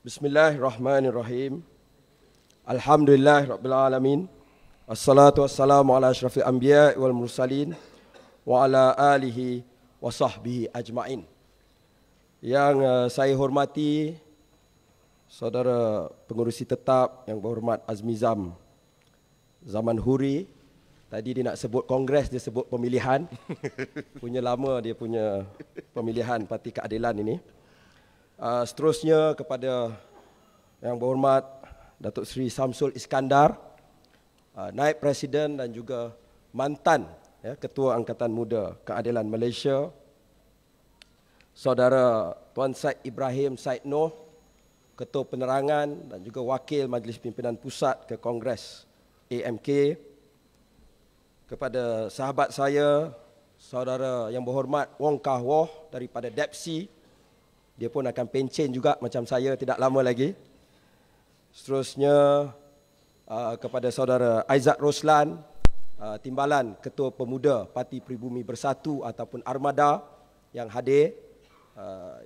Bismillahirrahmanirrahim. Alhamdulillah Rabbil Alamin. Assalatu wassalamu ala ashrafil anbiya wal mursalin wa ala alihi wa sahbihi ajma'in. Yang uh, saya hormati saudara pengurusi tetap yang berhormat Azmizam Zaman Huri. Tadi dia nak sebut kongres, dia sebut pemilihan. punya lama dia punya pemilihan parti keadilan ini. Uh, seterusnya kepada yang berhormat Datuk Seri Samsul Iskandar, uh, Naib Presiden dan juga mantan ya, Ketua Angkatan Muda Keadilan Malaysia, Saudara Tuan Syed Ibrahim Syed Noh, Ketua Penerangan dan juga Wakil Majlis Pimpinan Pusat ke Kongres AMK, kepada sahabat saya, Saudara yang berhormat Wong Kah Woh daripada DEPSI, dia pun akan pencen juga macam saya tidak lama lagi. Seterusnya uh, kepada saudara Aizat Roslan, uh, timbalan Ketua Pemuda Parti Pribumi Bersatu ataupun Armada yang hadir. Uh,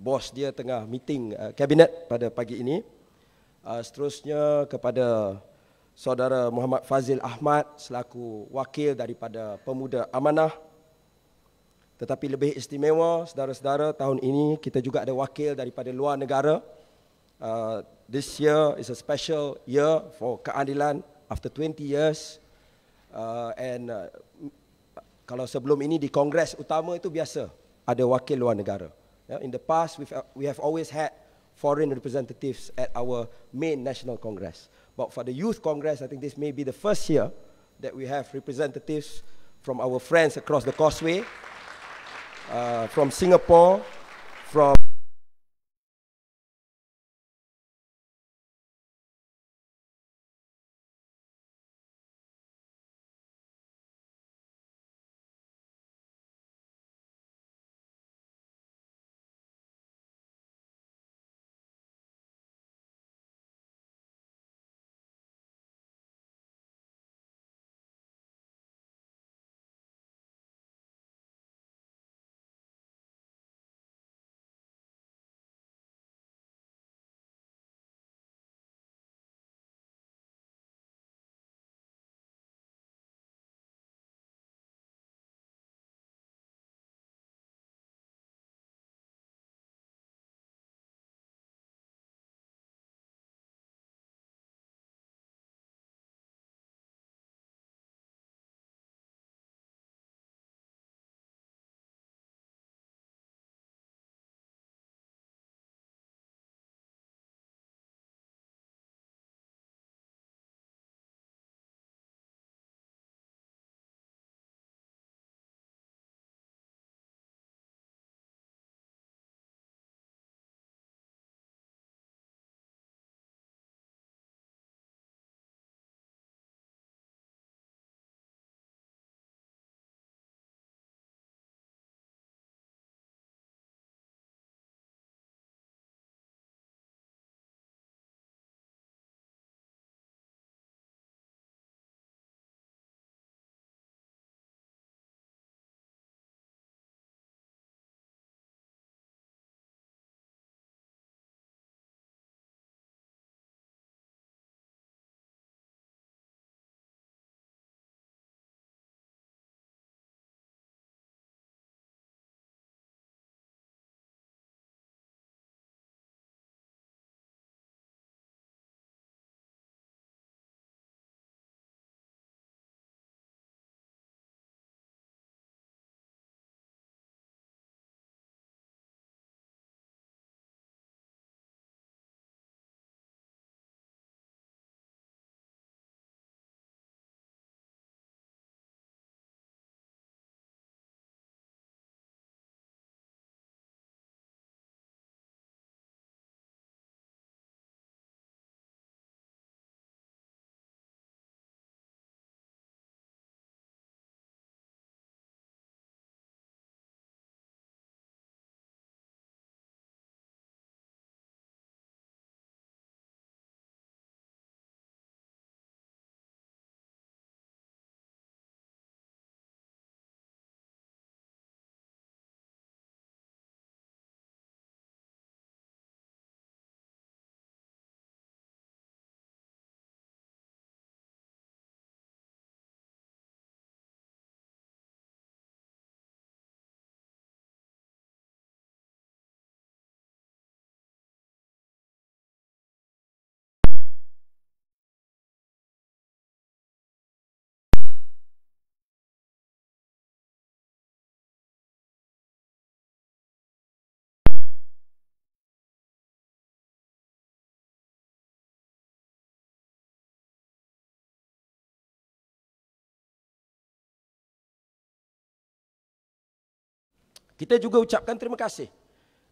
bos dia tengah meeting kabinet pada pagi ini. Uh, seterusnya kepada saudara Muhammad Fazil Ahmad selaku wakil daripada Pemuda Amanah tetapi lebih istimewa, saudara-saudara, tahun ini kita juga ada wakil daripada luar negara. Uh, this year is a special year for keadilan after 20 years. Uh, and uh, kalau sebelum ini di Kongres utama itu biasa ada wakil luar negara. Yeah, in the past, we've, uh, we have always had foreign representatives at our main national Congress. But for the Youth Congress, I think this may be the first year that we have representatives from our friends across the causeway. Uh, from Singapore Kita juga ucapkan terima kasih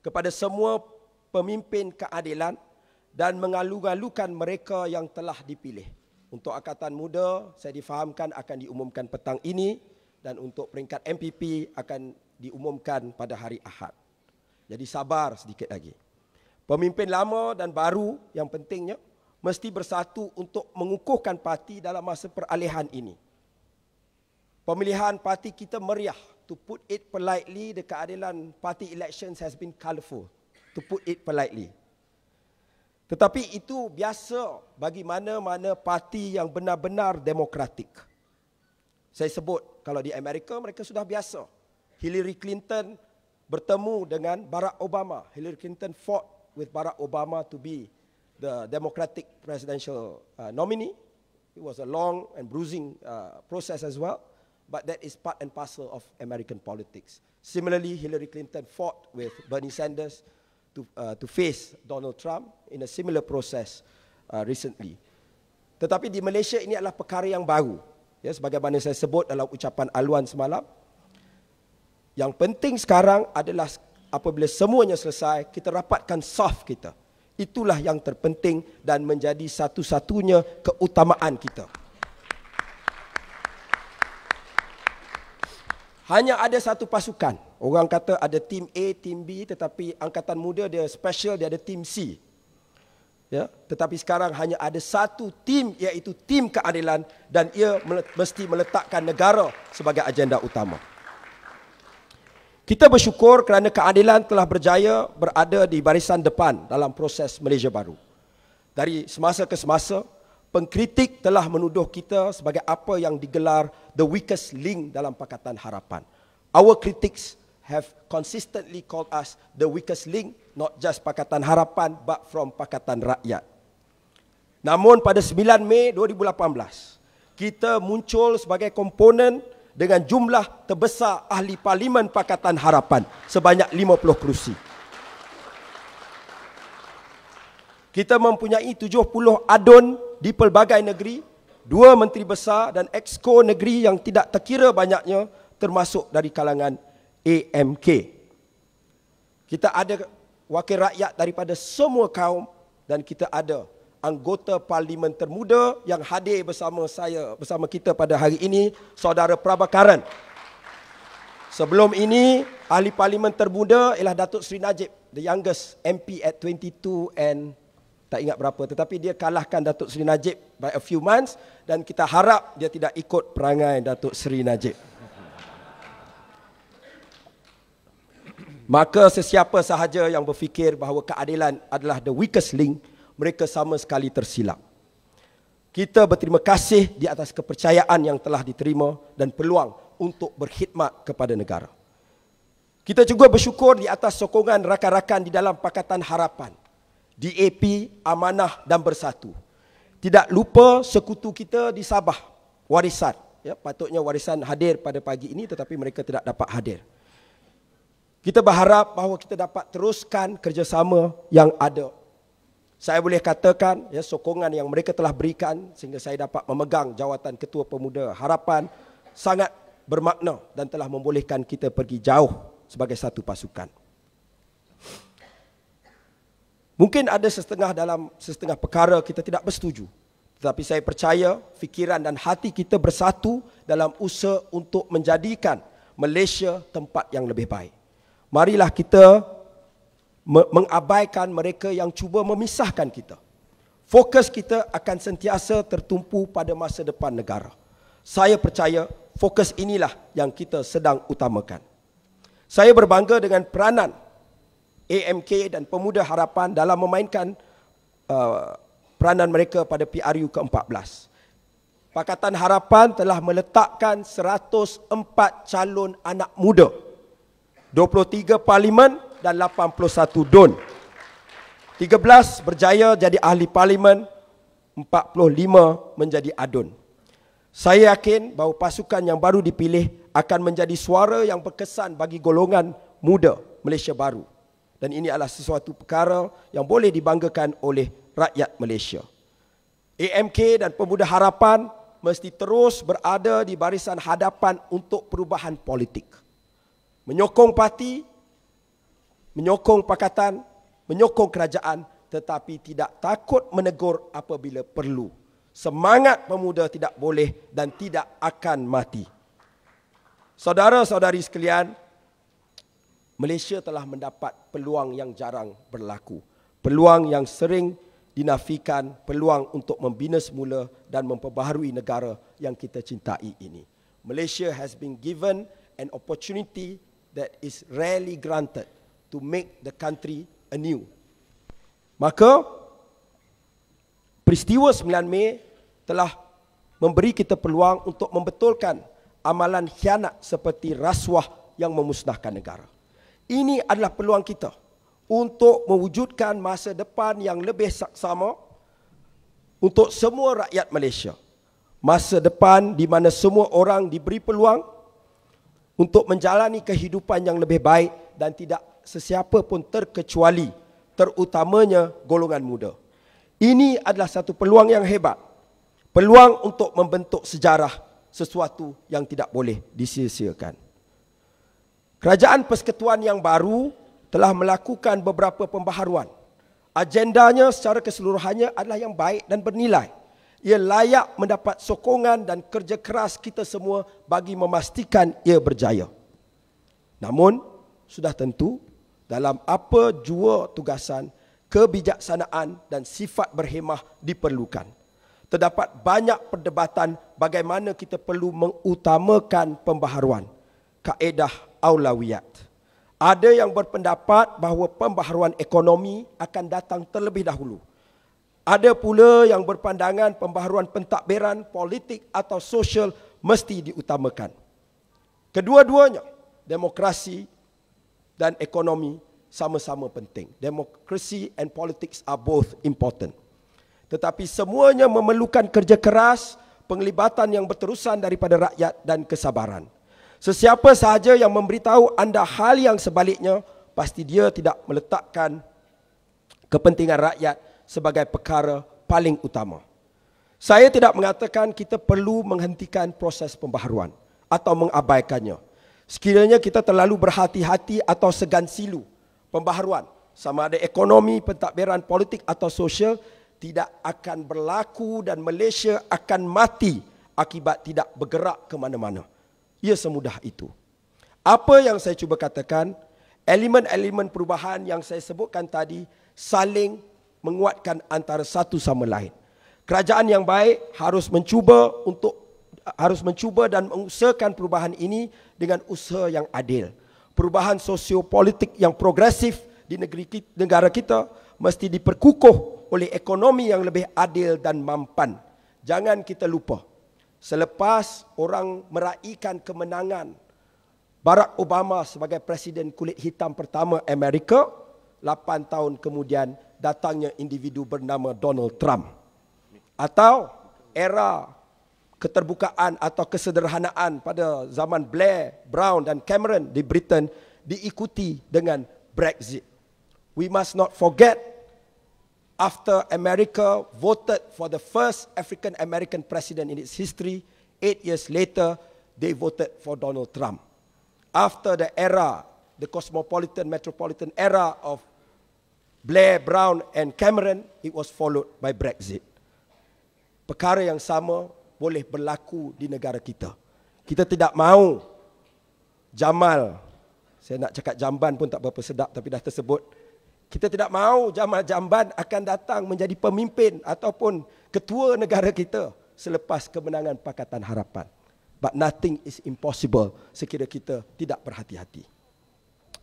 kepada semua pemimpin keadilan dan mengalu-alukan mereka yang telah dipilih. Untuk Akatan Muda, saya difahamkan akan diumumkan petang ini dan untuk peringkat MPP akan diumumkan pada hari Ahad. Jadi sabar sedikit lagi. Pemimpin lama dan baru yang pentingnya mesti bersatu untuk mengukuhkan parti dalam masa peralihan ini. Pemilihan parti kita meriah to put it politely, the keadilan parti elections has been colourful. To put it politely. Tetapi itu biasa bagi mana-mana parti yang benar-benar demokratik. Saya sebut kalau di Amerika mereka sudah biasa. Hillary Clinton bertemu dengan Barack Obama. Hillary Clinton fought with Barack Obama to be the Democratic presidential uh, nominee. It was a long and bruising uh, process as well but that is part and parcel of American politics. Similarly, Hillary Clinton fought with Bernie Sanders to, uh, to face Donald Trump in a similar process uh, recently. Tetapi di Malaysia ini adalah perkara yang baru. Ya, sebagaimana saya sebut dalam ucapan Alwan semalam, yang penting sekarang adalah apabila semuanya selesai, kita rapatkan soft kita. Itulah yang terpenting dan menjadi satu-satunya keutamaan kita. Hanya ada satu pasukan. Orang kata ada tim A, tim B tetapi angkatan muda dia special dia ada tim C. Ya, tetapi sekarang hanya ada satu tim, iaitu tim keadilan dan ia mesti meletakkan negara sebagai agenda utama. Kita bersyukur kerana keadilan telah berjaya berada di barisan depan dalam proses Malaysia baru. Dari semasa ke semasa, pengkritik telah menuduh kita sebagai apa yang digelar the weakest link dalam Pakatan Harapan. Our critics have consistently called us the weakest link, not just Pakatan Harapan, but from Pakatan Rakyat. Namun pada 9 Mei 2018, kita muncul sebagai komponen dengan jumlah terbesar ahli parlimen Pakatan Harapan sebanyak 50 kerusi. Kita mempunyai 70 adun di pelbagai negeri, dua menteri besar dan exco negeri yang tidak terkira banyaknya termasuk dari kalangan AMK. Kita ada wakil rakyat daripada semua kaum dan kita ada anggota parlimen termuda yang hadir bersama saya bersama kita pada hari ini saudara Prabakaran. Sebelum ini ahli parlimen termuda ialah Datuk Seri Najib the youngest MP at 22 and tak ingat berapa tetapi dia kalahkan Datuk Seri Najib by a few months dan kita harap dia tidak ikut perangai Datuk Seri Najib maka sesiapa sahaja yang berfikir bahawa keadilan adalah the weakest link mereka sama sekali tersilap kita berterima kasih di atas kepercayaan yang telah diterima dan peluang untuk berkhidmat kepada negara kita juga bersyukur di atas sokongan rakan-rakan di dalam pakatan harapan DAP amanah dan bersatu. Tidak lupa sekutu kita di Sabah, warisan. Ya, patutnya warisan hadir pada pagi ini tetapi mereka tidak dapat hadir. Kita berharap bahawa kita dapat teruskan kerjasama yang ada. Saya boleh katakan ya, sokongan yang mereka telah berikan sehingga saya dapat memegang jawatan Ketua Pemuda Harapan sangat bermakna dan telah membolehkan kita pergi jauh sebagai satu pasukan. Mungkin ada setengah dalam setengah perkara kita tidak bersetuju. Tetapi saya percaya fikiran dan hati kita bersatu dalam usaha untuk menjadikan Malaysia tempat yang lebih baik. Marilah kita mengabaikan mereka yang cuba memisahkan kita. Fokus kita akan sentiasa tertumpu pada masa depan negara. Saya percaya fokus inilah yang kita sedang utamakan. Saya berbangga dengan peranan AMK dan Pemuda Harapan dalam memainkan uh, peranan mereka pada PRU ke-14. Pakatan Harapan telah meletakkan 104 calon anak muda, 23 parlimen dan 81 don. 13 berjaya jadi ahli parlimen, 45 menjadi adun. Saya yakin bahawa pasukan yang baru dipilih akan menjadi suara yang berkesan bagi golongan muda Malaysia Baru dan ini adalah sesuatu perkara yang boleh dibanggakan oleh rakyat Malaysia. AMK dan Pemuda Harapan mesti terus berada di barisan hadapan untuk perubahan politik. Menyokong parti, menyokong pakatan, menyokong kerajaan tetapi tidak takut menegur apabila perlu. Semangat pemuda tidak boleh dan tidak akan mati. Saudara-saudari sekalian, Malaysia telah mendapat peluang yang jarang berlaku. Peluang yang sering dinafikan, peluang untuk membina semula dan memperbaharui negara yang kita cintai ini. Malaysia has been given an opportunity that is rarely granted to make the country anew. Maka, peristiwa 9 Mei telah memberi kita peluang untuk membetulkan amalan khianat seperti rasuah yang memusnahkan negara. Ini adalah peluang kita untuk mewujudkan masa depan yang lebih saksama untuk semua rakyat Malaysia. Masa depan di mana semua orang diberi peluang untuk menjalani kehidupan yang lebih baik dan tidak sesiapa pun terkecuali terutamanya golongan muda. Ini adalah satu peluang yang hebat. Peluang untuk membentuk sejarah sesuatu yang tidak boleh disia Kerajaan Persekutuan yang baru telah melakukan beberapa pembaharuan. Agendanya secara keseluruhannya adalah yang baik dan bernilai. Ia layak mendapat sokongan dan kerja keras kita semua bagi memastikan ia berjaya. Namun, sudah tentu dalam apa jua tugasan, kebijaksanaan dan sifat berhemah diperlukan. Terdapat banyak perdebatan bagaimana kita perlu mengutamakan pembaharuan. Kaedah aulawiyat. Ada yang berpendapat bahawa pembaharuan ekonomi akan datang terlebih dahulu. Ada pula yang berpandangan pembaharuan pentadbiran politik atau sosial mesti diutamakan. Kedua-duanya, demokrasi dan ekonomi sama-sama penting. Demokrasi and politics are both important. Tetapi semuanya memerlukan kerja keras, penglibatan yang berterusan daripada rakyat dan kesabaran. Sesiapa sahaja yang memberitahu anda hal yang sebaliknya, pasti dia tidak meletakkan kepentingan rakyat sebagai perkara paling utama. Saya tidak mengatakan kita perlu menghentikan proses pembaharuan atau mengabaikannya. Sekiranya kita terlalu berhati-hati atau segan silu pembaharuan, sama ada ekonomi, pentadbiran politik atau sosial, tidak akan berlaku dan Malaysia akan mati akibat tidak bergerak ke mana-mana ia semudah itu. Apa yang saya cuba katakan, elemen-elemen perubahan yang saya sebutkan tadi saling menguatkan antara satu sama lain. Kerajaan yang baik harus mencuba untuk harus mencuba dan mengusahakan perubahan ini dengan usaha yang adil. Perubahan sosiopolitik yang progresif di negeri kita, negara kita mesti diperkukuh oleh ekonomi yang lebih adil dan mampan. Jangan kita lupa, Selepas orang meraihkan kemenangan Barack Obama sebagai presiden kulit hitam pertama Amerika, 8 tahun kemudian datangnya individu bernama Donald Trump. Atau era keterbukaan atau kesederhanaan pada zaman Blair, Brown dan Cameron di Britain diikuti dengan Brexit. We must not forget after America voted for the first African American president in its history, eight years later, they voted for Donald Trump. After the era, the cosmopolitan, metropolitan era of Blair, Brown and Cameron, it was followed by Brexit. Perkara yang sama boleh berlaku di negara kita. Kita tidak mahu Jamal, saya nak cakap jamban pun tak berapa sedap tapi dah tersebut, kita tidak mahu jamban-jamban akan datang menjadi pemimpin ataupun ketua negara kita selepas kemenangan Pakatan Harapan. But nothing is impossible sekiranya kita tidak berhati-hati.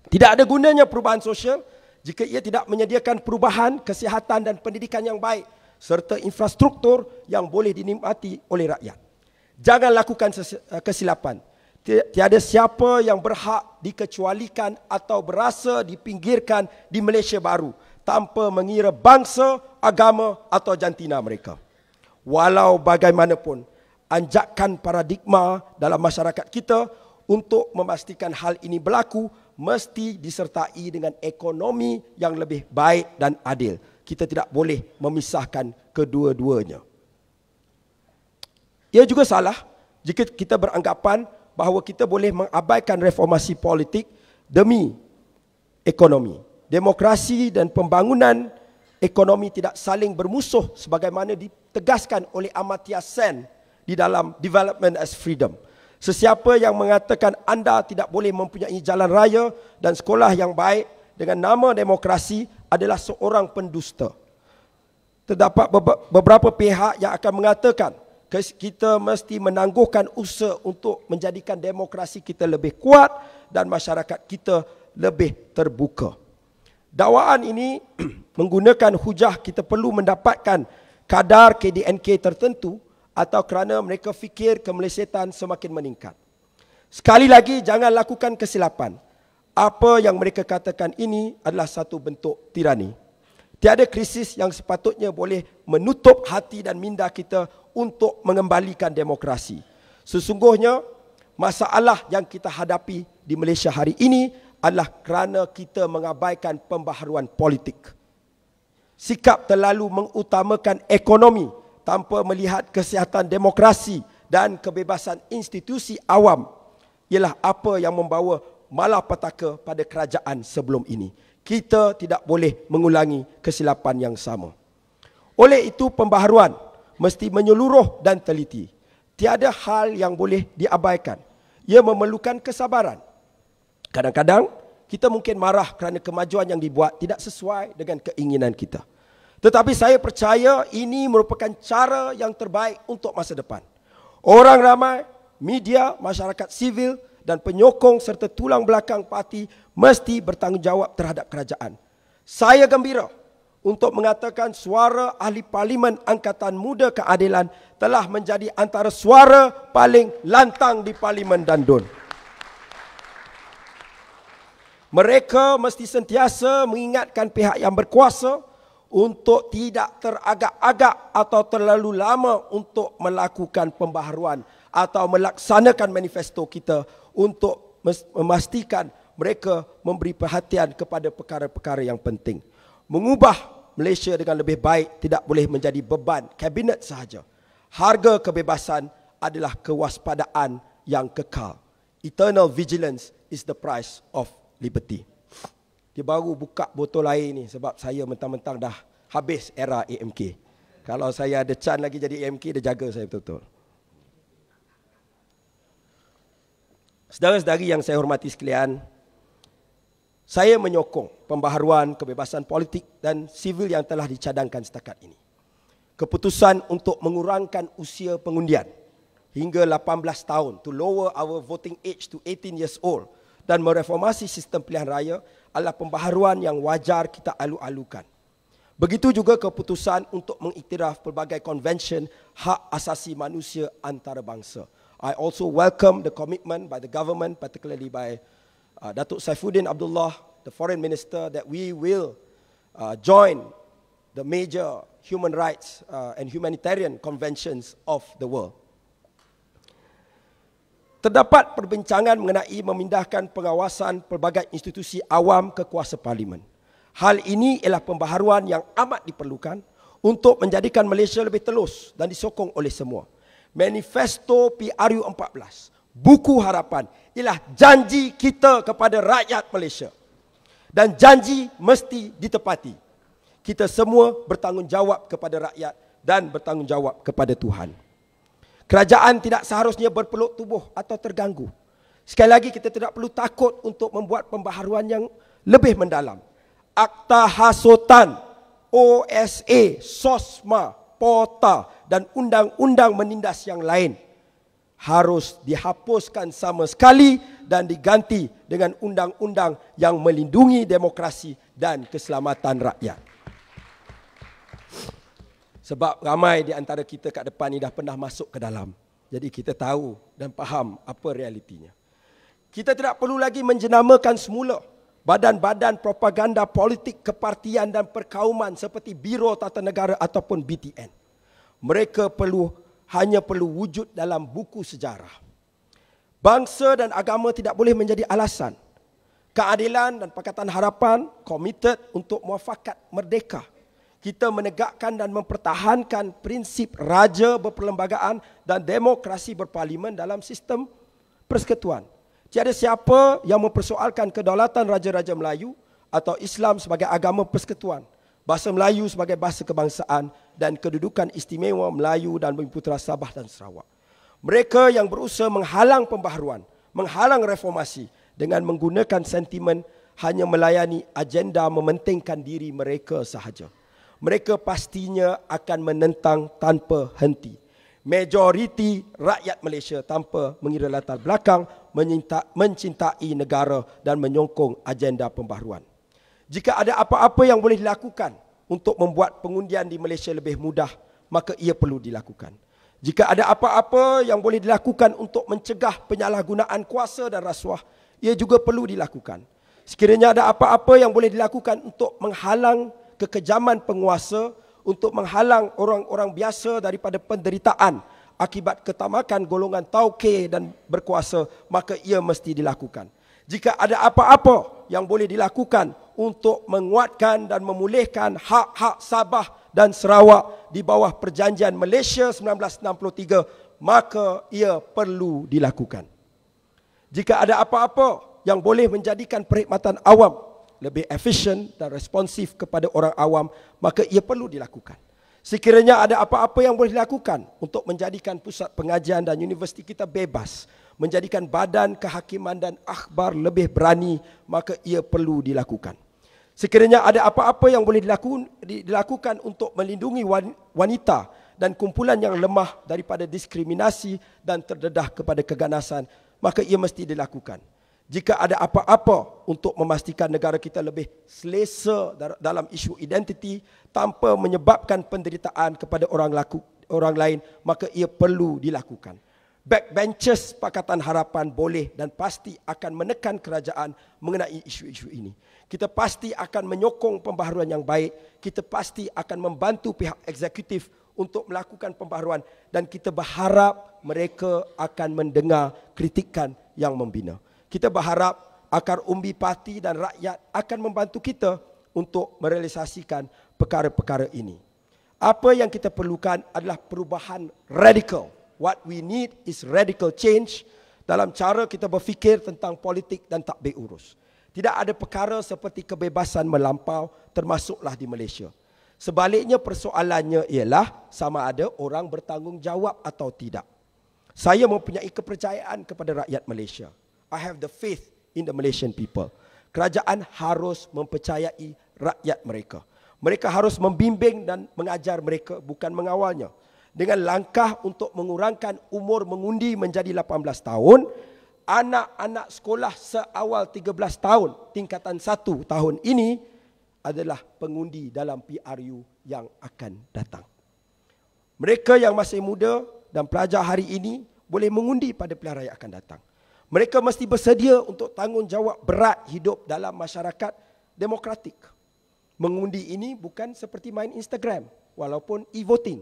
Tidak ada gunanya perubahan sosial jika ia tidak menyediakan perubahan kesihatan dan pendidikan yang baik serta infrastruktur yang boleh dinikmati oleh rakyat. Jangan lakukan kesilapan tiada siapa yang berhak dikecualikan atau berasa dipinggirkan di Malaysia baru tanpa mengira bangsa, agama atau jantina mereka. Walau bagaimanapun, anjakan paradigma dalam masyarakat kita untuk memastikan hal ini berlaku mesti disertai dengan ekonomi yang lebih baik dan adil. Kita tidak boleh memisahkan kedua-duanya. Ia juga salah jika kita beranggapan bahawa kita boleh mengabaikan reformasi politik demi ekonomi. Demokrasi dan pembangunan ekonomi tidak saling bermusuh sebagaimana ditegaskan oleh Amartya Sen di dalam Development as Freedom. Sesiapa yang mengatakan anda tidak boleh mempunyai jalan raya dan sekolah yang baik dengan nama demokrasi adalah seorang pendusta. Terdapat beberapa pihak yang akan mengatakan kita mesti menangguhkan usaha untuk menjadikan demokrasi kita lebih kuat dan masyarakat kita lebih terbuka. Dakwaan ini menggunakan hujah kita perlu mendapatkan kadar KDNK tertentu atau kerana mereka fikir kemelesetan semakin meningkat. Sekali lagi, jangan lakukan kesilapan. Apa yang mereka katakan ini adalah satu bentuk tirani. Tiada krisis yang sepatutnya boleh menutup hati dan minda kita untuk mengembalikan demokrasi. Sesungguhnya masalah yang kita hadapi di Malaysia hari ini adalah kerana kita mengabaikan pembaharuan politik. Sikap terlalu mengutamakan ekonomi tanpa melihat kesihatan demokrasi dan kebebasan institusi awam ialah apa yang membawa malapetaka pada kerajaan sebelum ini kita tidak boleh mengulangi kesilapan yang sama. Oleh itu pembaharuan mesti menyeluruh dan teliti. Tiada hal yang boleh diabaikan. Ia memerlukan kesabaran. Kadang-kadang kita mungkin marah kerana kemajuan yang dibuat tidak sesuai dengan keinginan kita. Tetapi saya percaya ini merupakan cara yang terbaik untuk masa depan. Orang ramai, media, masyarakat sivil dan penyokong serta tulang belakang parti mesti bertanggungjawab terhadap kerajaan. Saya gembira untuk mengatakan suara ahli parlimen Angkatan Muda Keadilan telah menjadi antara suara paling lantang di Parlimen dan DUN. Mereka mesti sentiasa mengingatkan pihak yang berkuasa untuk tidak teragak-agak atau terlalu lama untuk melakukan pembaharuan atau melaksanakan manifesto kita untuk memastikan mereka memberi perhatian kepada perkara-perkara yang penting. Mengubah Malaysia dengan lebih baik tidak boleh menjadi beban kabinet sahaja. Harga kebebasan adalah kewaspadaan yang kekal. Eternal vigilance is the price of liberty. Dia baru buka botol air ni sebab saya mentang-mentang dah habis era AMK. Kalau saya ada chance lagi jadi AMK, dia jaga saya betul-betul. Saudara-saudari yang saya hormati sekalian, saya menyokong pembaharuan kebebasan politik dan sivil yang telah dicadangkan setakat ini. Keputusan untuk mengurangkan usia pengundian hingga 18 tahun to lower our voting age to 18 years old dan mereformasi sistem pilihan raya adalah pembaharuan yang wajar kita alu-alukan. Begitu juga keputusan untuk mengiktiraf pelbagai konvensyen hak asasi manusia antarabangsa. I also welcome the commitment by the government, particularly by uh, Datuk Saifuddin Abdullah, the foreign minister, that we will uh, join the major human rights uh, and humanitarian conventions of the world. Terdapat perbincangan mengenai memindahkan pengawasan pelbagai institusi awam ke kuasa parlimen. Hal ini ialah pembaharuan yang amat diperlukan untuk menjadikan Malaysia lebih telus dan disokong oleh semua. Manifesto PRU buku harapan ialah janji kita kepada rakyat Malaysia. Dan janji mesti ditepati. Kita semua bertanggungjawab kepada rakyat dan bertanggungjawab kepada Tuhan. Kerajaan tidak seharusnya berpeluk tubuh atau terganggu. Sekali lagi kita tidak perlu takut untuk membuat pembaharuan yang lebih mendalam. Akta Hasutan, OSA, SOSMA, POTA dan undang-undang menindas yang lain harus dihapuskan sama sekali dan diganti dengan undang-undang yang melindungi demokrasi dan keselamatan rakyat. Sebab ramai di antara kita kat depan ni dah pernah masuk ke dalam. Jadi kita tahu dan faham apa realitinya. Kita tidak perlu lagi menjenamakan semula badan-badan propaganda politik kepartian dan perkauman seperti Biro Tata Negara ataupun BTN. Mereka perlu hanya perlu wujud dalam buku sejarah. Bangsa dan agama tidak boleh menjadi alasan. Keadilan dan Pakatan Harapan komited untuk muafakat merdeka. Kita menegakkan dan mempertahankan prinsip raja berperlembagaan dan demokrasi berparlimen dalam sistem persekutuan. Tiada siapa yang mempersoalkan kedaulatan raja-raja Melayu atau Islam sebagai agama persekutuan bahasa Melayu sebagai bahasa kebangsaan dan kedudukan istimewa Melayu dan Bumi Putera Sabah dan Sarawak. Mereka yang berusaha menghalang pembaharuan, menghalang reformasi dengan menggunakan sentimen hanya melayani agenda mementingkan diri mereka sahaja. Mereka pastinya akan menentang tanpa henti. Majoriti rakyat Malaysia tanpa mengira latar belakang mencintai negara dan menyokong agenda pembaharuan. Jika ada apa-apa yang boleh dilakukan untuk membuat pengundian di Malaysia lebih mudah, maka ia perlu dilakukan. Jika ada apa-apa yang boleh dilakukan untuk mencegah penyalahgunaan kuasa dan rasuah, ia juga perlu dilakukan. Sekiranya ada apa-apa yang boleh dilakukan untuk menghalang kekejaman penguasa, untuk menghalang orang-orang biasa daripada penderitaan akibat ketamakan golongan tauke dan berkuasa, maka ia mesti dilakukan jika ada apa-apa yang boleh dilakukan untuk menguatkan dan memulihkan hak-hak Sabah dan Sarawak di bawah perjanjian Malaysia 1963 maka ia perlu dilakukan. Jika ada apa-apa yang boleh menjadikan perkhidmatan awam lebih efisien dan responsif kepada orang awam maka ia perlu dilakukan. Sekiranya ada apa-apa yang boleh dilakukan untuk menjadikan pusat pengajian dan universiti kita bebas menjadikan badan kehakiman dan akhbar lebih berani maka ia perlu dilakukan sekiranya ada apa-apa yang boleh dilakukan untuk melindungi wanita dan kumpulan yang lemah daripada diskriminasi dan terdedah kepada keganasan maka ia mesti dilakukan jika ada apa-apa untuk memastikan negara kita lebih selesa dalam isu identiti tanpa menyebabkan penderitaan kepada orang laku orang lain maka ia perlu dilakukan backbenchers Pakatan Harapan boleh dan pasti akan menekan kerajaan mengenai isu-isu ini. Kita pasti akan menyokong pembaharuan yang baik, kita pasti akan membantu pihak eksekutif untuk melakukan pembaharuan dan kita berharap mereka akan mendengar kritikan yang membina. Kita berharap akar umbi parti dan rakyat akan membantu kita untuk merealisasikan perkara-perkara ini. Apa yang kita perlukan adalah perubahan radikal What we need is radical change dalam cara kita berfikir tentang politik dan takbir urus. Tidak ada perkara seperti kebebasan melampau termasuklah di Malaysia. Sebaliknya persoalannya ialah sama ada orang bertanggungjawab atau tidak. Saya mempunyai kepercayaan kepada rakyat Malaysia. I have the faith in the Malaysian people. Kerajaan harus mempercayai rakyat mereka. Mereka harus membimbing dan mengajar mereka bukan mengawalnya dengan langkah untuk mengurangkan umur mengundi menjadi 18 tahun anak-anak sekolah seawal 13 tahun tingkatan 1 tahun ini adalah pengundi dalam PRU yang akan datang. Mereka yang masih muda dan pelajar hari ini boleh mengundi pada pilihan raya akan datang. Mereka mesti bersedia untuk tanggungjawab berat hidup dalam masyarakat demokratik. Mengundi ini bukan seperti main Instagram walaupun e-voting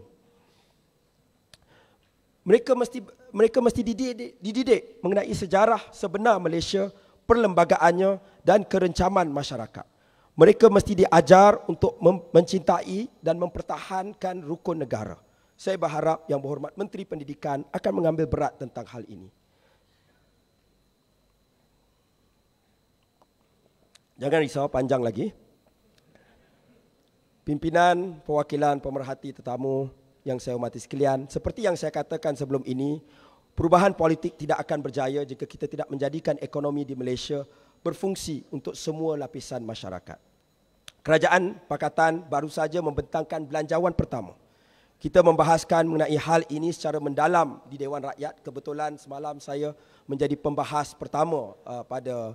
mereka mesti mereka mesti dididik, dididik mengenai sejarah sebenar Malaysia, perlembagaannya dan kerencaman masyarakat. Mereka mesti diajar untuk mencintai dan mempertahankan rukun negara. Saya berharap yang berhormat Menteri Pendidikan akan mengambil berat tentang hal ini. Jangan risau panjang lagi. Pimpinan, perwakilan, pemerhati, tetamu, yang saya hormati sekalian, seperti yang saya katakan sebelum ini, perubahan politik tidak akan berjaya jika kita tidak menjadikan ekonomi di Malaysia berfungsi untuk semua lapisan masyarakat. Kerajaan Pakatan baru saja membentangkan belanjawan pertama. Kita membahaskan mengenai hal ini secara mendalam di Dewan Rakyat. Kebetulan semalam saya menjadi pembahas pertama uh, pada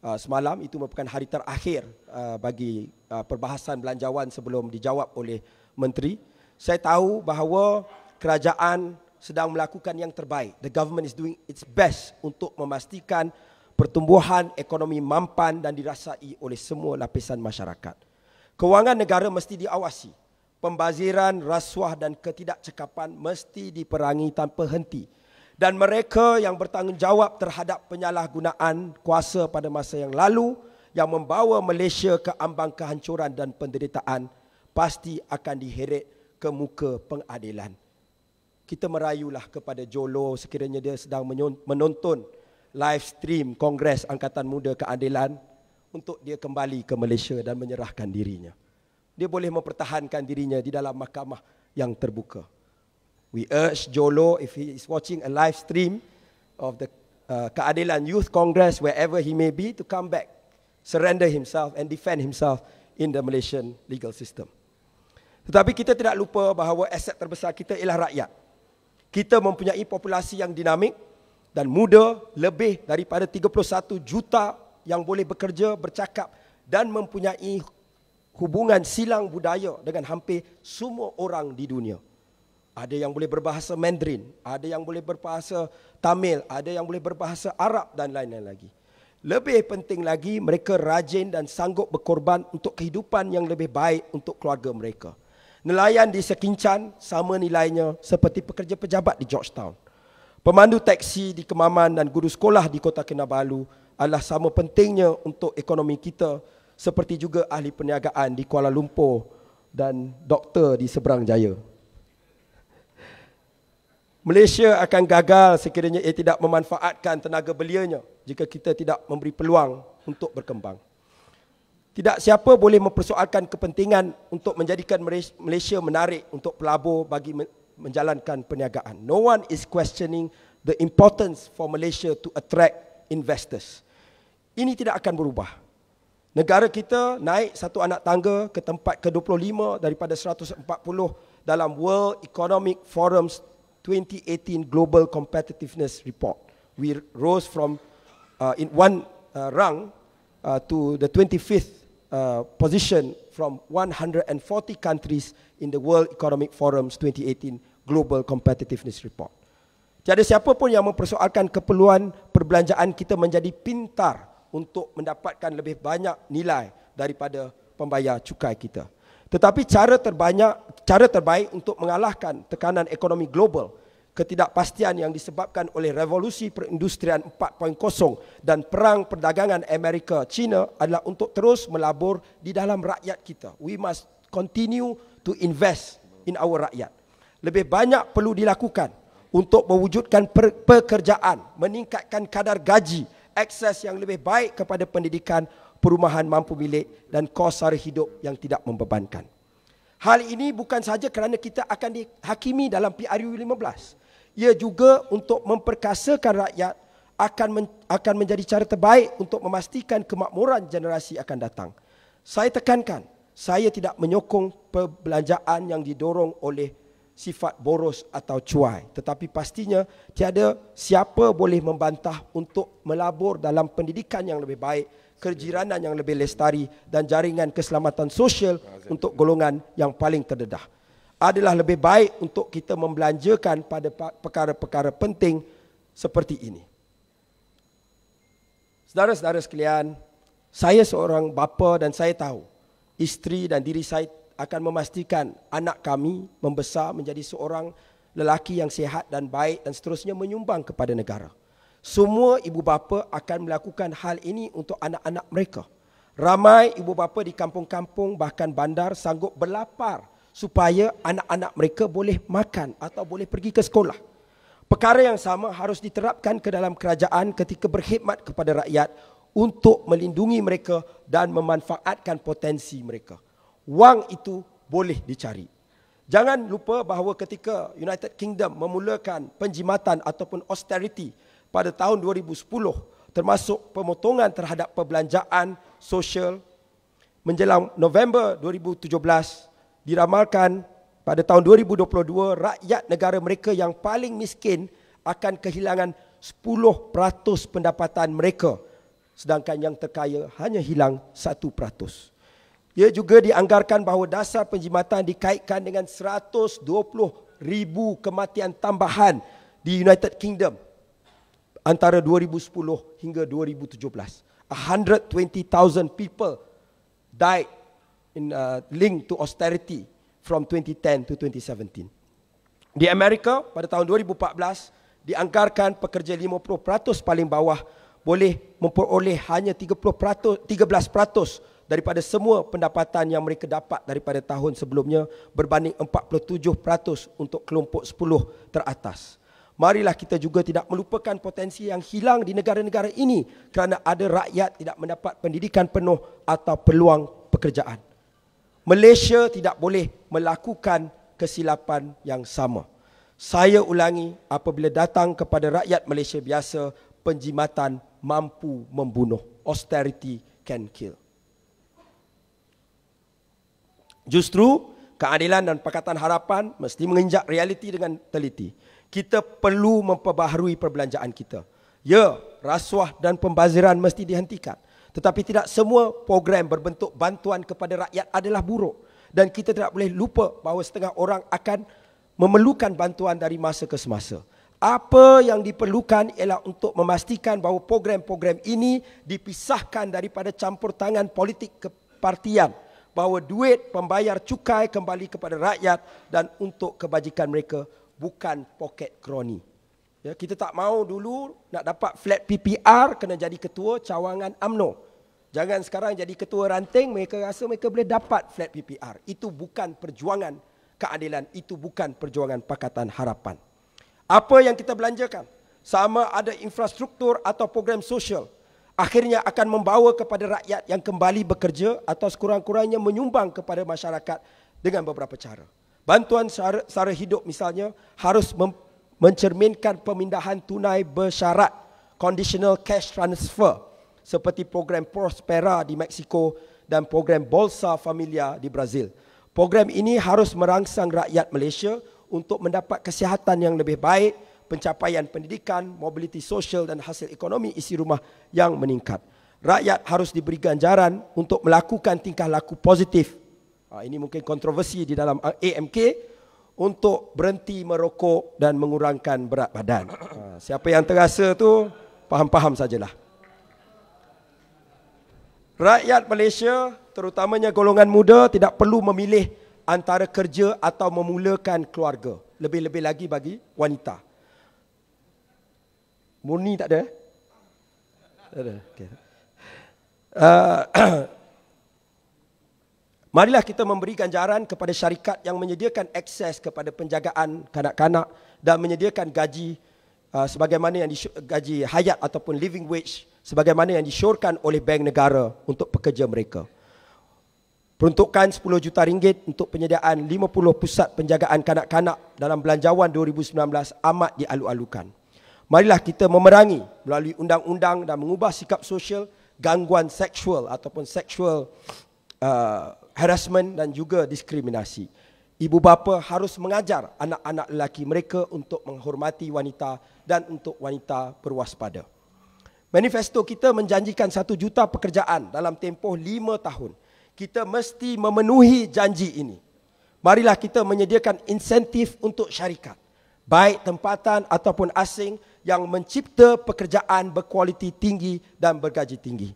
uh, semalam. Itu merupakan hari terakhir uh, bagi perbahasan belanjawan sebelum dijawab oleh Menteri saya tahu bahawa kerajaan sedang melakukan yang terbaik. The government is doing its best untuk memastikan pertumbuhan ekonomi mampan dan dirasai oleh semua lapisan masyarakat. Kewangan negara mesti diawasi. Pembaziran, rasuah dan ketidakcekapan mesti diperangi tanpa henti. Dan mereka yang bertanggungjawab terhadap penyalahgunaan kuasa pada masa yang lalu yang membawa Malaysia ke ambang kehancuran dan penderitaan pasti akan diheret ke muka pengadilan. Kita merayulah kepada Jolo sekiranya dia sedang menonton live stream Kongres Angkatan Muda Keadilan untuk dia kembali ke Malaysia dan menyerahkan dirinya. Dia boleh mempertahankan dirinya di dalam mahkamah yang terbuka. We urge Jolo if he is watching a live stream of the uh, Keadilan Youth Congress wherever he may be to come back, surrender himself and defend himself in the Malaysian legal system. Tetapi kita tidak lupa bahawa aset terbesar kita ialah rakyat. Kita mempunyai populasi yang dinamik dan muda lebih daripada 31 juta yang boleh bekerja, bercakap dan mempunyai hubungan silang budaya dengan hampir semua orang di dunia. Ada yang boleh berbahasa Mandarin, ada yang boleh berbahasa Tamil, ada yang boleh berbahasa Arab dan lain-lain lagi. Lebih penting lagi mereka rajin dan sanggup berkorban untuk kehidupan yang lebih baik untuk keluarga mereka. Nelayan di Sekinchan sama nilainya seperti pekerja pejabat di Georgetown. Pemandu teksi di Kemaman dan guru sekolah di Kota Kinabalu adalah sama pentingnya untuk ekonomi kita seperti juga ahli perniagaan di Kuala Lumpur dan doktor di Seberang Jaya. Malaysia akan gagal sekiranya ia tidak memanfaatkan tenaga belianya jika kita tidak memberi peluang untuk berkembang. Tidak siapa boleh mempersoalkan kepentingan untuk menjadikan Malaysia menarik untuk pelabur bagi menjalankan perniagaan. No one is questioning the importance for Malaysia to attract investors. Ini tidak akan berubah. Negara kita naik satu anak tangga ke tempat ke-25 daripada 140 dalam World Economic Forum's 2018 Global Competitiveness Report. We rose from uh, in one uh, rung uh, to the 25th uh, position from 140 countries in the World Economic Forum's 2018 Global Competitiveness Report. Tiada siapa pun yang mempersoalkan keperluan perbelanjaan kita menjadi pintar untuk mendapatkan lebih banyak nilai daripada pembayar cukai kita. Tetapi cara terbanyak cara terbaik untuk mengalahkan tekanan ekonomi global ketidakpastian yang disebabkan oleh revolusi perindustrian 4.0 dan perang perdagangan Amerika China adalah untuk terus melabur di dalam rakyat kita. We must continue to invest in our rakyat. Lebih banyak perlu dilakukan untuk mewujudkan pekerjaan, meningkatkan kadar gaji, akses yang lebih baik kepada pendidikan, perumahan mampu milik dan kos sara hidup yang tidak membebankan. Hal ini bukan sahaja kerana kita akan dihakimi dalam PRU ia juga untuk memperkasakan rakyat akan men- akan menjadi cara terbaik untuk memastikan kemakmuran generasi akan datang. Saya tekankan, saya tidak menyokong perbelanjaan yang didorong oleh sifat boros atau cuai, tetapi pastinya tiada siapa boleh membantah untuk melabur dalam pendidikan yang lebih baik, kerjiranan yang lebih lestari dan jaringan keselamatan sosial untuk golongan yang paling terdedah adalah lebih baik untuk kita membelanjakan pada perkara-perkara penting seperti ini. Saudara-saudara sekalian, saya seorang bapa dan saya tahu isteri dan diri saya akan memastikan anak kami membesar menjadi seorang lelaki yang sihat dan baik dan seterusnya menyumbang kepada negara. Semua ibu bapa akan melakukan hal ini untuk anak-anak mereka. Ramai ibu bapa di kampung-kampung bahkan bandar sanggup berlapar supaya anak-anak mereka boleh makan atau boleh pergi ke sekolah. Perkara yang sama harus diterapkan ke dalam kerajaan ketika berkhidmat kepada rakyat untuk melindungi mereka dan memanfaatkan potensi mereka. Wang itu boleh dicari. Jangan lupa bahawa ketika United Kingdom memulakan penjimatan ataupun austerity pada tahun 2010 termasuk pemotongan terhadap perbelanjaan sosial menjelang November 2017 diramalkan pada tahun 2022 rakyat negara mereka yang paling miskin akan kehilangan 10% pendapatan mereka sedangkan yang terkaya hanya hilang 1%. Ia juga dianggarkan bahawa dasar penjimatan dikaitkan dengan 120,000 kematian tambahan di United Kingdom antara 2010 hingga 2017. 120,000 people died in uh, linked to austerity from 2010 to 2017. Di Amerika pada tahun 2014 dianggarkan pekerja 50% paling bawah boleh memperoleh hanya 30% 13% daripada semua pendapatan yang mereka dapat daripada tahun sebelumnya berbanding 47% untuk kelompok 10 teratas. Marilah kita juga tidak melupakan potensi yang hilang di negara-negara ini kerana ada rakyat tidak mendapat pendidikan penuh atau peluang pekerjaan. Malaysia tidak boleh melakukan kesilapan yang sama. Saya ulangi, apabila datang kepada rakyat Malaysia biasa, penjimatan mampu membunuh. Austerity can kill. Justru, keadilan dan pakatan harapan mesti menginjak realiti dengan teliti. Kita perlu memperbaharui perbelanjaan kita. Ya, rasuah dan pembaziran mesti dihentikan. Tetapi tidak semua program berbentuk bantuan kepada rakyat adalah buruk. Dan kita tidak boleh lupa bahawa setengah orang akan memerlukan bantuan dari masa ke semasa. Apa yang diperlukan ialah untuk memastikan bahawa program-program ini dipisahkan daripada campur tangan politik kepartian. Bahawa duit pembayar cukai kembali kepada rakyat dan untuk kebajikan mereka bukan poket kroni. Ya, kita tak mau dulu nak dapat flat PPR kena jadi ketua cawangan AMNO. Jangan sekarang jadi ketua ranting, mereka rasa mereka boleh dapat flat PPR. Itu bukan perjuangan keadilan, itu bukan perjuangan Pakatan Harapan. Apa yang kita belanjakan, sama ada infrastruktur atau program sosial, akhirnya akan membawa kepada rakyat yang kembali bekerja atau sekurang-kurangnya menyumbang kepada masyarakat dengan beberapa cara. Bantuan sara, sara hidup misalnya harus mencerminkan pemindahan tunai bersyarat, conditional cash transfer, seperti program Prospera di Mexico dan program Bolsa Familia di Brazil. Program ini harus merangsang rakyat Malaysia untuk mendapat kesihatan yang lebih baik, pencapaian pendidikan, mobiliti sosial dan hasil ekonomi isi rumah yang meningkat. Rakyat harus diberi ganjaran untuk melakukan tingkah laku positif. Ha, ini mungkin kontroversi di dalam AMK untuk berhenti merokok dan mengurangkan berat badan. Ha, siapa yang terasa tu, faham-faham sajalah. Rakyat Malaysia terutamanya golongan muda tidak perlu memilih antara kerja atau memulakan keluarga. Lebih-lebih lagi bagi wanita. Murni tak ada? Eh? Tak ada. Okay. Uh, Marilah kita memberi ganjaran kepada syarikat yang menyediakan akses kepada penjagaan kanak-kanak dan menyediakan gaji uh, sebagaimana yang disyur, gaji hayat ataupun living wage sebagaimana yang disyorkan oleh bank negara untuk pekerja mereka. Peruntukan 10 juta ringgit untuk penyediaan 50 pusat penjagaan kanak-kanak dalam belanjawan 2019 amat dialu-alukan. Marilah kita memerangi melalui undang-undang dan mengubah sikap sosial gangguan seksual ataupun seksual uh, harassment dan juga diskriminasi. Ibu bapa harus mengajar anak-anak lelaki mereka untuk menghormati wanita dan untuk wanita berwaspada. Manifesto kita menjanjikan satu juta pekerjaan dalam tempoh lima tahun. Kita mesti memenuhi janji ini. Marilah kita menyediakan insentif untuk syarikat, baik tempatan ataupun asing yang mencipta pekerjaan berkualiti tinggi dan bergaji tinggi.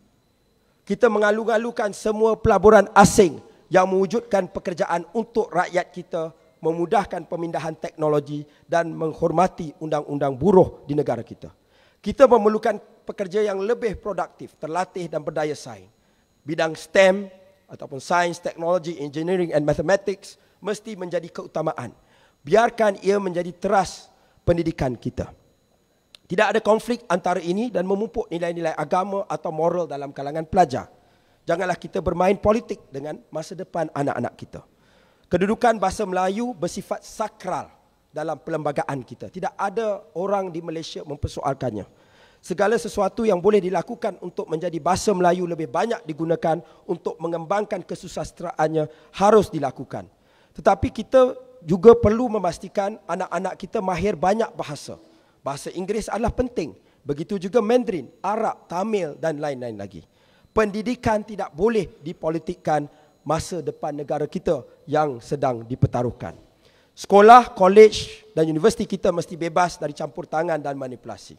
Kita mengalu-alukan semua pelaburan asing yang mewujudkan pekerjaan untuk rakyat kita, memudahkan pemindahan teknologi dan menghormati undang-undang buruh di negara kita. Kita memerlukan pekerja yang lebih produktif, terlatih dan berdaya saing. Bidang STEM ataupun sains, teknologi, engineering and mathematics mesti menjadi keutamaan. Biarkan ia menjadi teras pendidikan kita. Tidak ada konflik antara ini dan memupuk nilai-nilai agama atau moral dalam kalangan pelajar. Janganlah kita bermain politik dengan masa depan anak-anak kita. Kedudukan bahasa Melayu bersifat sakral dalam perlembagaan kita. Tidak ada orang di Malaysia mempersoalkannya segala sesuatu yang boleh dilakukan untuk menjadi bahasa Melayu lebih banyak digunakan untuk mengembangkan kesusastraannya harus dilakukan. Tetapi kita juga perlu memastikan anak-anak kita mahir banyak bahasa. Bahasa Inggeris adalah penting. Begitu juga Mandarin, Arab, Tamil dan lain-lain lagi. Pendidikan tidak boleh dipolitikkan masa depan negara kita yang sedang dipertaruhkan. Sekolah, kolej dan universiti kita mesti bebas dari campur tangan dan manipulasi.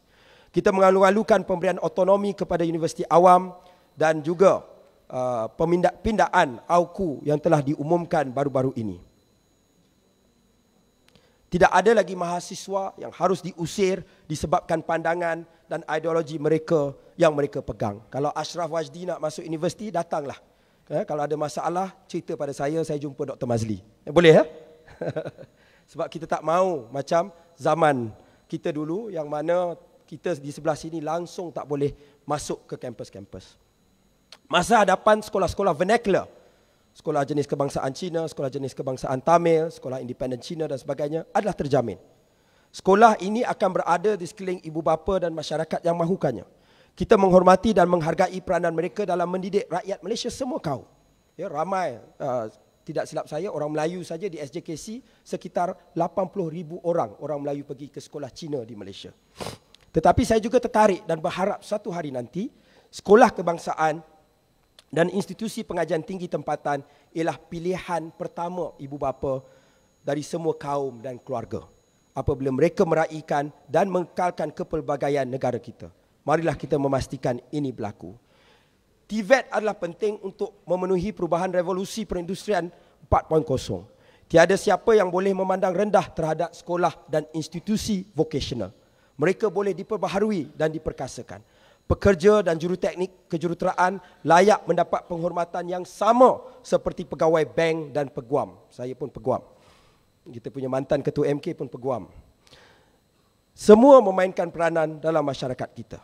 Kita mengalu-alukan pemberian otonomi kepada universiti awam dan juga uh, pemindah-pindaan AUKU yang telah diumumkan baru-baru ini. Tidak ada lagi mahasiswa yang harus diusir disebabkan pandangan dan ideologi mereka yang mereka pegang. Kalau Ashraf Wajdi nak masuk universiti, datanglah. Eh, kalau ada masalah, cerita pada saya, saya jumpa Dr. Mazli. Eh, boleh ya? Eh? Sebab kita tak mau macam zaman kita dulu yang mana kita di sebelah sini langsung tak boleh masuk ke kampus-kampus. Masa hadapan sekolah-sekolah vernacular, sekolah jenis kebangsaan Cina, sekolah jenis kebangsaan Tamil, sekolah independen Cina dan sebagainya adalah terjamin. Sekolah ini akan berada di sekeliling ibu bapa dan masyarakat yang mahukannya. Kita menghormati dan menghargai peranan mereka dalam mendidik rakyat Malaysia semua kau. Ya, ramai, uh, tidak silap saya, orang Melayu saja di SJKC sekitar 80,000 orang orang Melayu pergi ke sekolah Cina di Malaysia. Tetapi saya juga tertarik dan berharap satu hari nanti sekolah kebangsaan dan institusi pengajian tinggi tempatan ialah pilihan pertama ibu bapa dari semua kaum dan keluarga apabila mereka meraihkan dan mengekalkan kepelbagaian negara kita. Marilah kita memastikan ini berlaku. TVET e adalah penting untuk memenuhi perubahan revolusi perindustrian 4.0. Tiada siapa yang boleh memandang rendah terhadap sekolah dan institusi vokasional mereka boleh diperbaharui dan diperkasakan. Pekerja dan juruteknik kejuruteraan layak mendapat penghormatan yang sama seperti pegawai bank dan peguam. Saya pun peguam. Kita punya mantan ketua MK pun peguam. Semua memainkan peranan dalam masyarakat kita.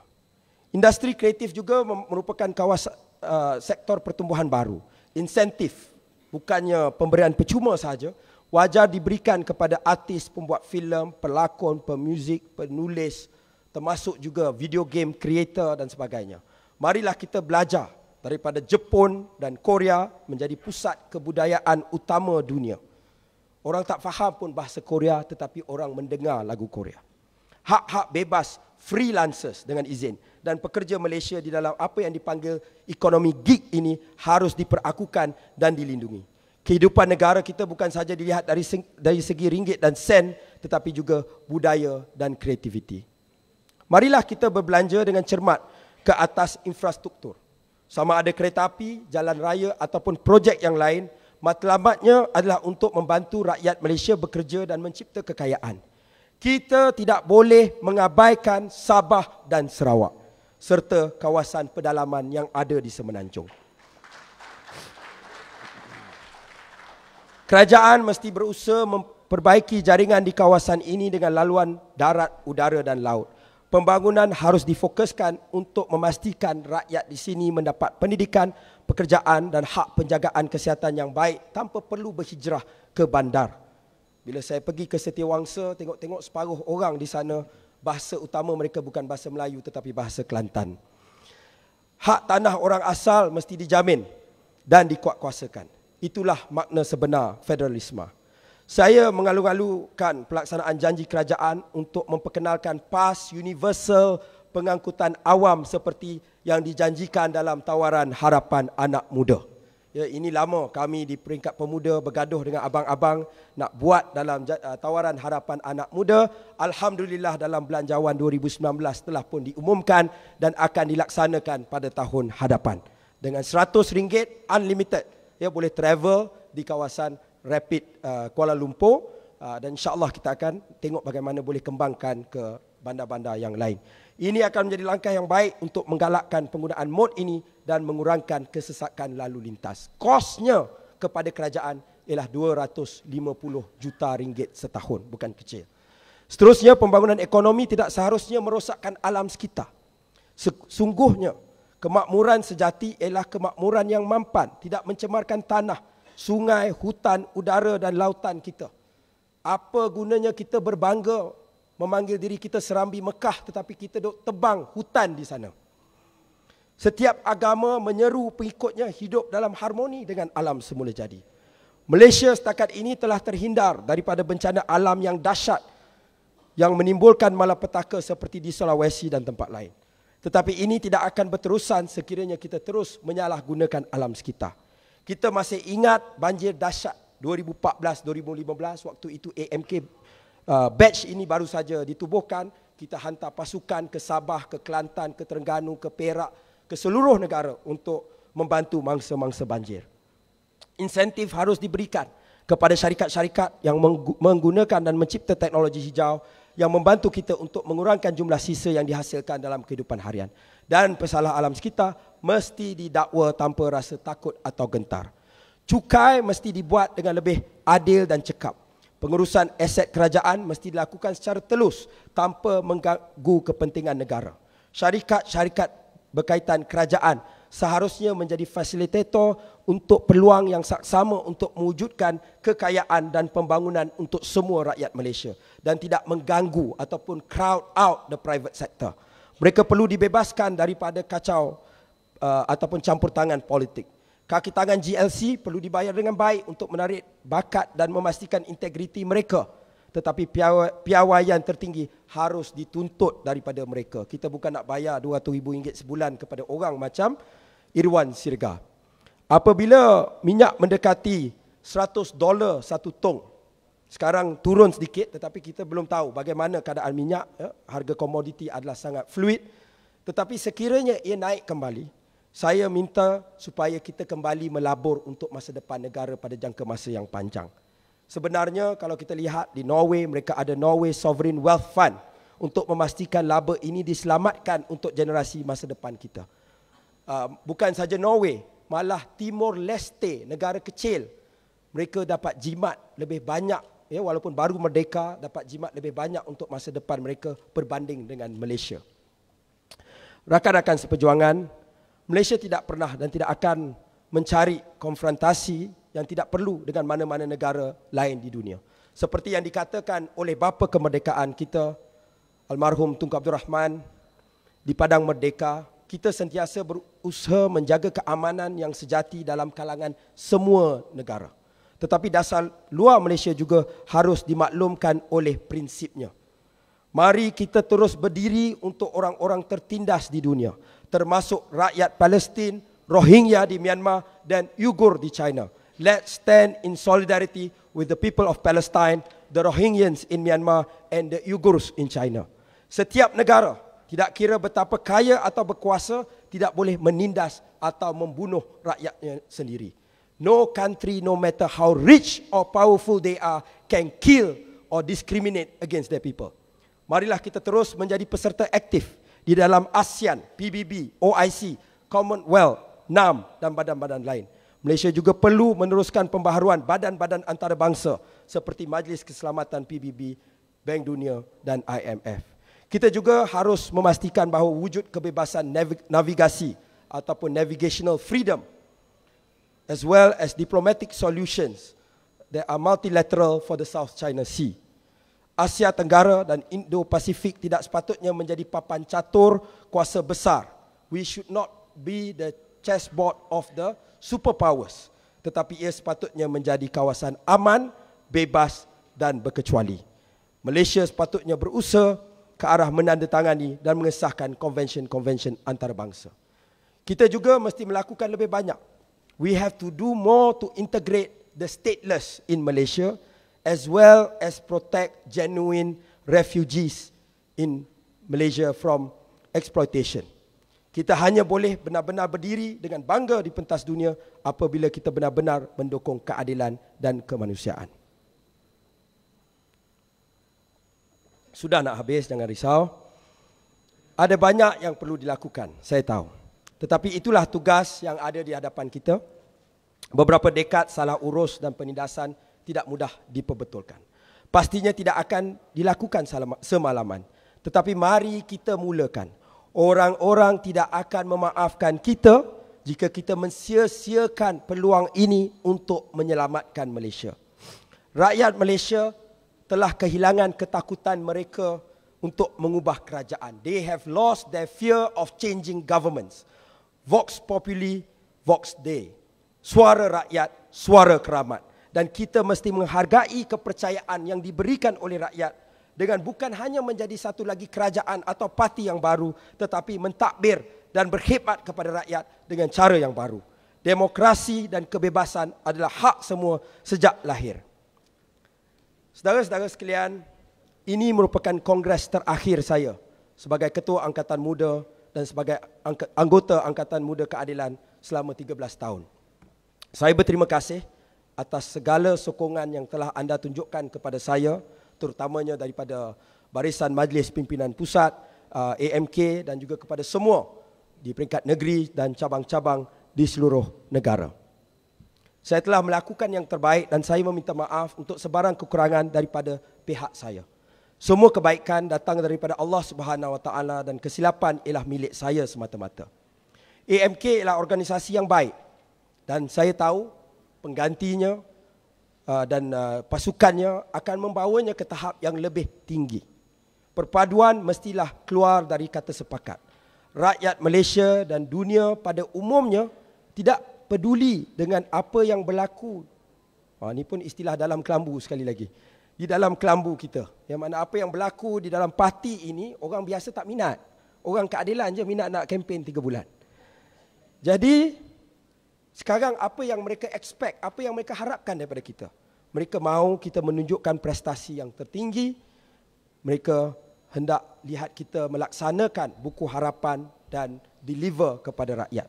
Industri kreatif juga merupakan kawasan uh, sektor pertumbuhan baru. Insentif bukannya pemberian percuma saja wajar diberikan kepada artis pembuat filem, pelakon, pemuzik, penulis termasuk juga video game creator dan sebagainya. Marilah kita belajar daripada Jepun dan Korea menjadi pusat kebudayaan utama dunia. Orang tak faham pun bahasa Korea tetapi orang mendengar lagu Korea. Hak-hak bebas freelancers dengan izin dan pekerja Malaysia di dalam apa yang dipanggil ekonomi gig ini harus diperakukan dan dilindungi kehidupan negara kita bukan saja dilihat dari dari segi ringgit dan sen tetapi juga budaya dan kreativiti. Marilah kita berbelanja dengan cermat ke atas infrastruktur. Sama ada kereta api, jalan raya ataupun projek yang lain, matlamatnya adalah untuk membantu rakyat Malaysia bekerja dan mencipta kekayaan. Kita tidak boleh mengabaikan Sabah dan Sarawak serta kawasan pedalaman yang ada di Semenanjung. Kerajaan mesti berusaha memperbaiki jaringan di kawasan ini dengan laluan darat, udara dan laut. Pembangunan harus difokuskan untuk memastikan rakyat di sini mendapat pendidikan, pekerjaan dan hak penjagaan kesihatan yang baik tanpa perlu berhijrah ke bandar. Bila saya pergi ke Setiawangsa, tengok-tengok separuh orang di sana, bahasa utama mereka bukan bahasa Melayu tetapi bahasa Kelantan. Hak tanah orang asal mesti dijamin dan dikuatkuasakan. Itulah makna sebenar federalisme. Saya mengalu-alukan pelaksanaan janji kerajaan untuk memperkenalkan PAS universal pengangkutan awam seperti yang dijanjikan dalam tawaran harapan anak muda. Ya, ini lama kami di peringkat pemuda bergaduh dengan abang-abang nak buat dalam uh, tawaran harapan anak muda. Alhamdulillah dalam belanjawan 2019 telah pun diumumkan dan akan dilaksanakan pada tahun hadapan. Dengan RM100 unlimited ya boleh travel di kawasan rapid uh, Kuala Lumpur uh, dan insyaallah kita akan tengok bagaimana boleh kembangkan ke bandar-bandar yang lain. Ini akan menjadi langkah yang baik untuk menggalakkan penggunaan mod ini dan mengurangkan kesesakan lalu lintas. Kosnya kepada kerajaan ialah 250 juta ringgit setahun, bukan kecil. Seterusnya pembangunan ekonomi tidak seharusnya merosakkan alam sekitar. Sungguhnya Kemakmuran sejati ialah kemakmuran yang mampan, tidak mencemarkan tanah, sungai, hutan, udara dan lautan kita. Apa gunanya kita berbangga memanggil diri kita serambi Mekah tetapi kita duk tebang hutan di sana. Setiap agama menyeru pengikutnya hidup dalam harmoni dengan alam semula jadi. Malaysia setakat ini telah terhindar daripada bencana alam yang dahsyat yang menimbulkan malapetaka seperti di Sulawesi dan tempat lain. Tetapi ini tidak akan berterusan sekiranya kita terus menyalahgunakan alam sekitar. Kita masih ingat banjir dahsyat 2014-2015 waktu itu AMK uh, batch ini baru saja ditubuhkan. Kita hantar pasukan ke Sabah, ke Kelantan, ke Terengganu, ke Perak, ke seluruh negara untuk membantu mangsa-mangsa banjir. Insentif harus diberikan kepada syarikat-syarikat yang menggunakan dan mencipta teknologi hijau yang membantu kita untuk mengurangkan jumlah sisa yang dihasilkan dalam kehidupan harian. Dan pesalah alam sekitar mesti didakwa tanpa rasa takut atau gentar. Cukai mesti dibuat dengan lebih adil dan cekap. Pengurusan aset kerajaan mesti dilakukan secara telus tanpa mengganggu kepentingan negara. Syarikat-syarikat berkaitan kerajaan seharusnya menjadi fasilitator untuk peluang yang sama untuk mewujudkan kekayaan dan pembangunan untuk semua rakyat Malaysia dan tidak mengganggu ataupun crowd out the private sector. Mereka perlu dibebaskan daripada kacau uh, ataupun campur tangan politik. Kaki tangan GLC perlu dibayar dengan baik untuk menarik bakat dan memastikan integriti mereka. Tetapi piawaian tertinggi harus dituntut daripada mereka. Kita bukan nak bayar RM200,000 sebulan kepada orang macam Irwan Sirgah. Apabila minyak mendekati 100 dolar satu tong, sekarang turun sedikit tetapi kita belum tahu bagaimana keadaan minyak, ya, harga komoditi adalah sangat fluid. Tetapi sekiranya ia naik kembali, saya minta supaya kita kembali melabur untuk masa depan negara pada jangka masa yang panjang. Sebenarnya kalau kita lihat di Norway, mereka ada Norway Sovereign Wealth Fund untuk memastikan laba ini diselamatkan untuk generasi masa depan kita. Uh, bukan saja Norway, malah Timor Leste negara kecil mereka dapat jimat lebih banyak ya walaupun baru merdeka dapat jimat lebih banyak untuk masa depan mereka berbanding dengan Malaysia rakan-rakan seperjuangan Malaysia tidak pernah dan tidak akan mencari konfrontasi yang tidak perlu dengan mana-mana negara lain di dunia seperti yang dikatakan oleh bapa kemerdekaan kita almarhum Tunku Abdul Rahman di Padang Merdeka kita sentiasa berusaha menjaga keamanan yang sejati dalam kalangan semua negara. Tetapi dasar luar Malaysia juga harus dimaklumkan oleh prinsipnya. Mari kita terus berdiri untuk orang-orang tertindas di dunia, termasuk rakyat Palestin, Rohingya di Myanmar dan Uyghur di China. Let's stand in solidarity with the people of Palestine, the Rohingyans in Myanmar and the Uyghurs in China. Setiap negara tidak kira betapa kaya atau berkuasa tidak boleh menindas atau membunuh rakyatnya sendiri no country no matter how rich or powerful they are can kill or discriminate against their people marilah kita terus menjadi peserta aktif di dalam ASEAN PBB OIC Commonwealth NAM dan badan-badan lain Malaysia juga perlu meneruskan pembaharuan badan-badan antarabangsa seperti Majlis Keselamatan PBB, Bank Dunia dan IMF. Kita juga harus memastikan bahawa wujud kebebasan navigasi ataupun navigational freedom as well as diplomatic solutions that are multilateral for the South China Sea. Asia Tenggara dan Indo-Pasifik tidak sepatutnya menjadi papan catur kuasa besar. We should not be the chessboard of the superpowers. Tetapi ia sepatutnya menjadi kawasan aman, bebas dan berkecuali. Malaysia sepatutnya berusaha ke arah menandatangani dan mengesahkan konvensyen-konvensyen antarabangsa. Kita juga mesti melakukan lebih banyak. We have to do more to integrate the stateless in Malaysia as well as protect genuine refugees in Malaysia from exploitation. Kita hanya boleh benar-benar berdiri dengan bangga di pentas dunia apabila kita benar-benar mendukung keadilan dan kemanusiaan. sudah nak habis jangan risau. Ada banyak yang perlu dilakukan, saya tahu. Tetapi itulah tugas yang ada di hadapan kita. Beberapa dekad salah urus dan penindasan tidak mudah diperbetulkan. Pastinya tidak akan dilakukan semalaman. Tetapi mari kita mulakan. Orang-orang tidak akan memaafkan kita jika kita mensia-siakan peluang ini untuk menyelamatkan Malaysia. Rakyat Malaysia telah kehilangan ketakutan mereka untuk mengubah kerajaan. They have lost their fear of changing governments. Vox populi, vox dei. Suara rakyat, suara keramat. Dan kita mesti menghargai kepercayaan yang diberikan oleh rakyat dengan bukan hanya menjadi satu lagi kerajaan atau parti yang baru tetapi mentadbir dan berkhidmat kepada rakyat dengan cara yang baru. Demokrasi dan kebebasan adalah hak semua sejak lahir. Saudara-saudara sekalian, ini merupakan kongres terakhir saya sebagai ketua angkatan muda dan sebagai anggota angkatan muda keadilan selama 13 tahun. Saya berterima kasih atas segala sokongan yang telah anda tunjukkan kepada saya terutamanya daripada barisan majlis pimpinan pusat uh, AMK dan juga kepada semua di peringkat negeri dan cabang-cabang di seluruh negara. Saya telah melakukan yang terbaik dan saya meminta maaf untuk sebarang kekurangan daripada pihak saya. Semua kebaikan datang daripada Allah Subhanahu Wa Taala dan kesilapan ialah milik saya semata-mata. AMK ialah organisasi yang baik dan saya tahu penggantinya uh, dan uh, pasukannya akan membawanya ke tahap yang lebih tinggi. Perpaduan mestilah keluar dari kata sepakat. Rakyat Malaysia dan dunia pada umumnya tidak peduli dengan apa yang berlaku. Ha, ini pun istilah dalam kelambu sekali lagi. Di dalam kelambu kita. Yang mana apa yang berlaku di dalam parti ini, orang biasa tak minat. Orang keadilan je minat nak kempen tiga bulan. Jadi, sekarang apa yang mereka expect, apa yang mereka harapkan daripada kita. Mereka mahu kita menunjukkan prestasi yang tertinggi. Mereka hendak lihat kita melaksanakan buku harapan dan deliver kepada rakyat.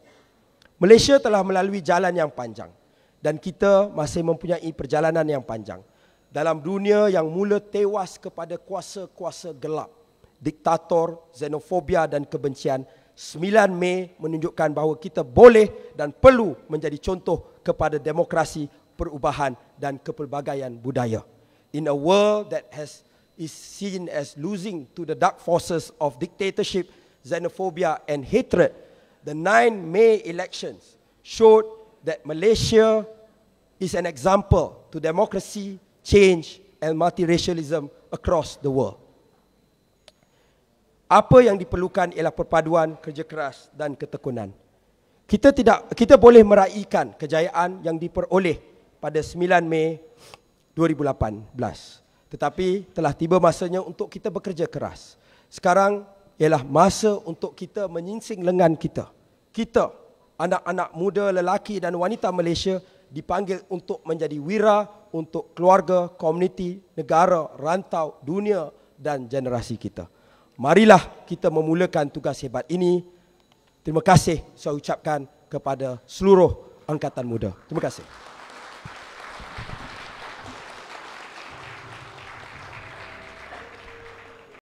Malaysia telah melalui jalan yang panjang dan kita masih mempunyai perjalanan yang panjang. Dalam dunia yang mula tewas kepada kuasa-kuasa gelap, diktator, xenofobia dan kebencian, 9 Mei menunjukkan bahawa kita boleh dan perlu menjadi contoh kepada demokrasi, perubahan dan kepelbagaian budaya. In a world that has is seen as losing to the dark forces of dictatorship, xenophobia and hatred, The 9 May elections showed that Malaysia is an example to democracy, change and multiracialism across the world. Apa yang diperlukan ialah perpaduan kerja keras dan ketekunan. Kita tidak kita boleh meraihkan kejayaan yang diperoleh pada 9 Mei 2018. Tetapi telah tiba masanya untuk kita bekerja keras. Sekarang ialah masa untuk kita menyingsing lengan kita kita anak-anak muda lelaki dan wanita Malaysia dipanggil untuk menjadi wira untuk keluarga, komuniti, negara, rantau, dunia dan generasi kita. Marilah kita memulakan tugas hebat ini. Terima kasih saya ucapkan kepada seluruh angkatan muda. Terima kasih.